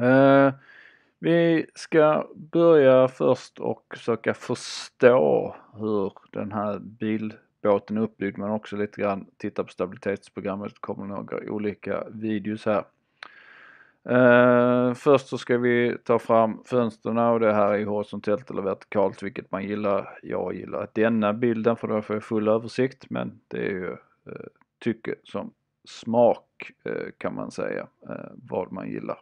Eh, vi ska börja först och försöka förstå hur den här bilbåten är uppbyggd men också lite grann titta på stabilitetsprogrammet. Det kommer några olika videos här. Eh, först så ska vi ta fram fönstren och det här är horisontellt eller vertikalt vilket man gillar. Jag gillar denna bilden för då får jag full översikt men det är ju eh, tycke som smak eh, kan man säga eh, vad man gillar.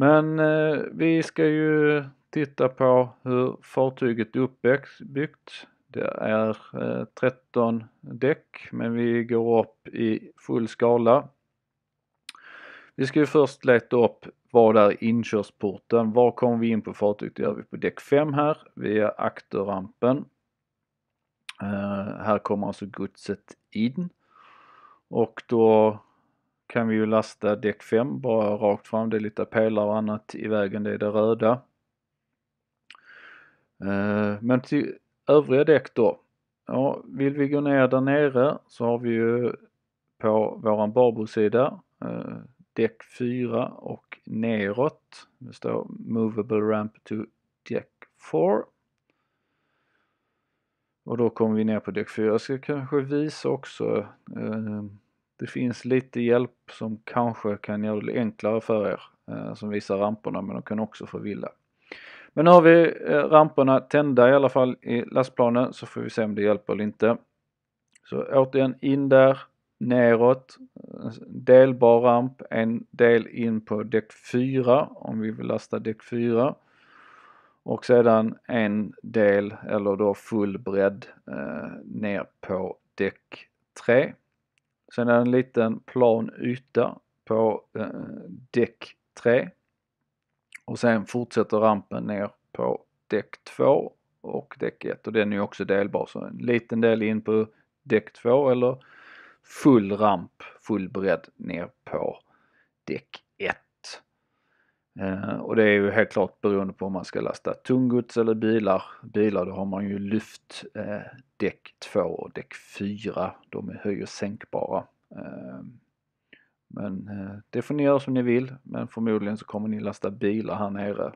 Men eh, vi ska ju titta på hur fartyget är uppbyggt. Det är eh, 13 däck men vi går upp i full skala. Vi ska ju först leta upp vad är inkörsporten? Var kommer vi in på fartyget? Det gör vi på däck 5 här via akterrampen. Eh, här kommer alltså godset in och då kan vi ju lasta däck 5 bara rakt fram. Det är lite pelare och annat i vägen, det är det röda. Eh, men till övriga däck då. Ja, vill vi gå ner där nere så har vi ju på våran barbosida eh, däck 4 och neråt. Det står Movable Ramp to Deck 4. Och då kommer vi ner på däck 4. Jag ska kanske visa också eh, det finns lite hjälp som kanske kan göra det enklare för er eh, som visar ramperna men de kan också förvilla. Men nu har vi eh, ramperna tända i alla fall i lastplanen så får vi se om det hjälper eller inte. Så återigen in där, neråt, delbar ramp, en del in på däck 4 om vi vill lasta däck 4 och sedan en del eller då full bredd eh, ner på däck 3. Sen är det en liten plan yta på eh, däck 3 och sen fortsätter rampen ner på däck 2 och däck 1 och den är ju också delbar så en liten del in på däck 2 eller full ramp, full bredd ner på däck Eh, och det är ju helt klart beroende på om man ska lasta tunggods eller bilar. Bilar då har man ju lyft eh, däck 2 och däck 4. De är höj och sänkbara. Eh, men eh, det får ni göra som ni vill men förmodligen så kommer ni lasta bilar här nere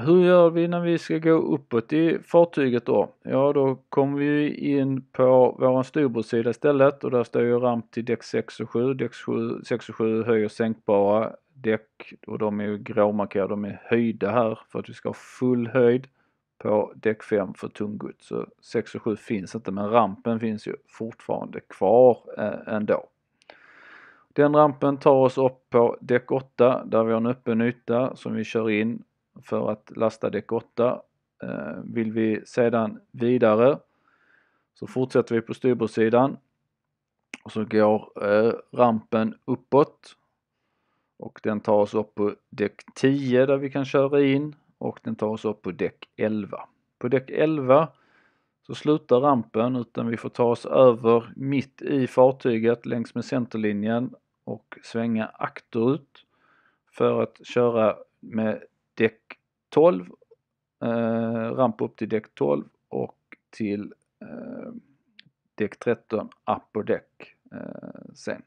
hur gör vi när vi ska gå uppåt i fartyget då? Ja, då kommer vi in på våran styrbordssida istället och där står ju ramp till däck 6 och 7. Däck 7, 6 och 7 höj och sänkbara däck och de är ju gråmarkerade, de är höjda här för att vi ska ha full höjd på däck 5 för tunggods. Så 6 och 7 finns inte men rampen finns ju fortfarande kvar eh, ändå. Den rampen tar oss upp på däck 8 där vi har en öppen yta som vi kör in för att lasta däck 8. Eh, vill vi sedan vidare så fortsätter vi på styrbordssidan och så går eh, rampen uppåt och den tar oss upp på däck 10 där vi kan köra in och den tar oss upp på däck 11. På däck 11 så slutar rampen utan vi får ta oss över mitt i fartyget längs med centerlinjen och svänga akterut för att köra med däck 12, eh, ramp upp till däck 12 och till eh, däck 13 upper däck eh, sen.